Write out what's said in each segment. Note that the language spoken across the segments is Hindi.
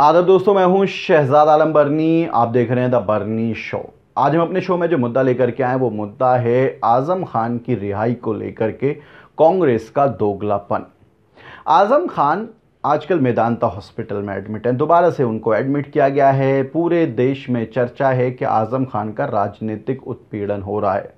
आदर दोस्तों मैं हूं शहजाद आलम बर्नी आप देख रहे हैं द बर्नी शो आज हम अपने शो में जो मुद्दा लेकर के आए वो मुद्दा है आज़म खान की रिहाई को लेकर के कांग्रेस का दोगलापन आज़म खान आजकल मेदांता हॉस्पिटल में एडमिट हैं दोबारा से उनको एडमिट किया गया है पूरे देश में चर्चा है कि आज़म खान का राजनीतिक उत्पीड़न हो रहा है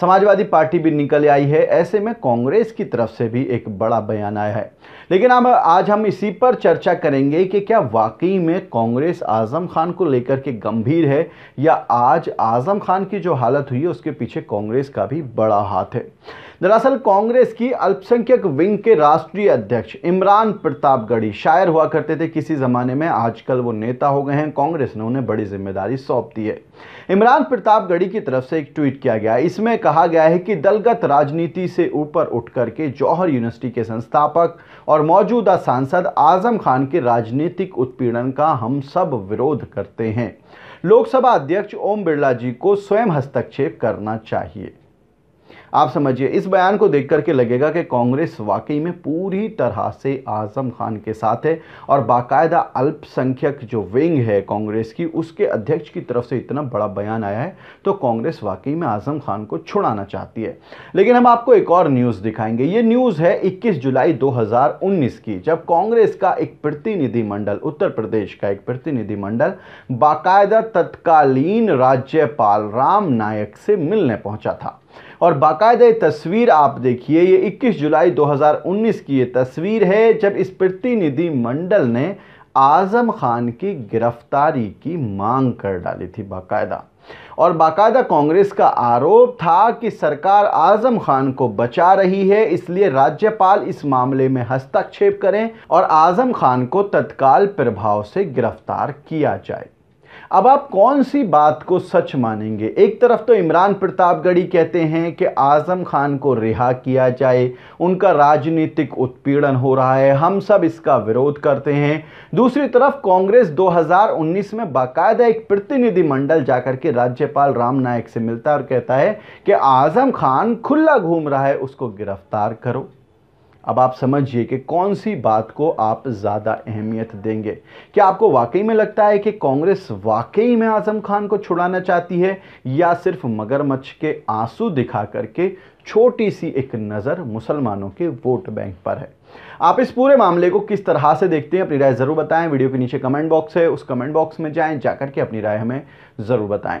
समाजवादी पार्टी भी निकल आई है ऐसे में कांग्रेस की तरफ से भी एक बड़ा बयान आया है लेकिन अब आज हम इसी पर चर्चा करेंगे कि क्या वाकई में कांग्रेस आज़म खान को लेकर के गंभीर है या आज आज़म खान की जो हालत हुई है उसके पीछे कांग्रेस का भी बड़ा हाथ है दरअसल कांग्रेस की अल्पसंख्यक विंग के राष्ट्रीय अध्यक्ष इमरान प्रतापगढ़ी शायर हुआ करते थे किसी ज़माने में आजकल वो नेता हो गए हैं कांग्रेस ने उन्हें बड़ी जिम्मेदारी सौंप दी है इमरान प्रतापगढ़ी की तरफ से एक ट्वीट किया गया इसमें कहा गया है कि दलगत राजनीति से ऊपर उठ करके जौहर यूनिवर्सिटी के संस्थापक और मौजूदा सांसद आजम खान के राजनीतिक उत्पीड़न का हम सब विरोध करते हैं लोकसभा अध्यक्ष ओम बिरला जी को स्वयं हस्तक्षेप करना चाहिए आप समझिए इस बयान को देख करके लगेगा कि कांग्रेस वाकई में पूरी तरह से आजम खान के साथ है और बाकायदा अल्पसंख्यक जो विंग है कांग्रेस की उसके अध्यक्ष की तरफ से इतना बड़ा बयान आया है तो कांग्रेस वाकई में आजम खान को छुड़ाना चाहती है लेकिन हम आपको एक और न्यूज़ दिखाएंगे ये न्यूज़ है इक्कीस जुलाई दो की जब कांग्रेस का एक प्रतिनिधिमंडल उत्तर प्रदेश का एक प्रतिनिधिमंडल बाकायदा तत्कालीन राज्यपाल राम नायक से मिलने पहुंचा था और बाकायदा तस्वीर आप देखिए ये 21 जुलाई 2019 की ये तस्वीर है जब इस प्रतिनिधि मंडल ने आज़म खान की गिरफ्तारी की मांग कर डाली थी बाकायदा और बाकायदा कांग्रेस का आरोप था कि सरकार आजम खान को बचा रही है इसलिए राज्यपाल इस मामले में हस्तक्षेप करें और आजम खान को तत्काल प्रभाव से गिरफ्तार किया जाए अब आप कौन सी बात को सच मानेंगे एक तरफ तो इमरान प्रतापगढ़ी कहते हैं कि आज़म खान को रिहा किया जाए उनका राजनीतिक उत्पीड़न हो रहा है हम सब इसका विरोध करते हैं दूसरी तरफ कांग्रेस 2019 में बाकायदा एक प्रतिनिधिमंडल जाकर के राज्यपाल राम नायक से मिलता है और कहता है कि आज़म खान खुला घूम रहा है उसको गिरफ्तार करो अब आप समझिए कि कौन सी बात को आप ज़्यादा अहमियत देंगे क्या आपको वाकई में लगता है कि कांग्रेस वाकई में आजम खान को छुड़ाना चाहती है या सिर्फ मगरमच्छ के आंसू दिखा करके छोटी सी एक नज़र मुसलमानों के वोट बैंक पर है आप इस पूरे मामले को किस तरह से देखते हैं अपनी राय ज़रूर बताएं वीडियो के नीचे कमेंट बॉक्स है उस कमेंट बॉक्स में जाएं जाकर के अपनी राय हमें ज़रूर बताएं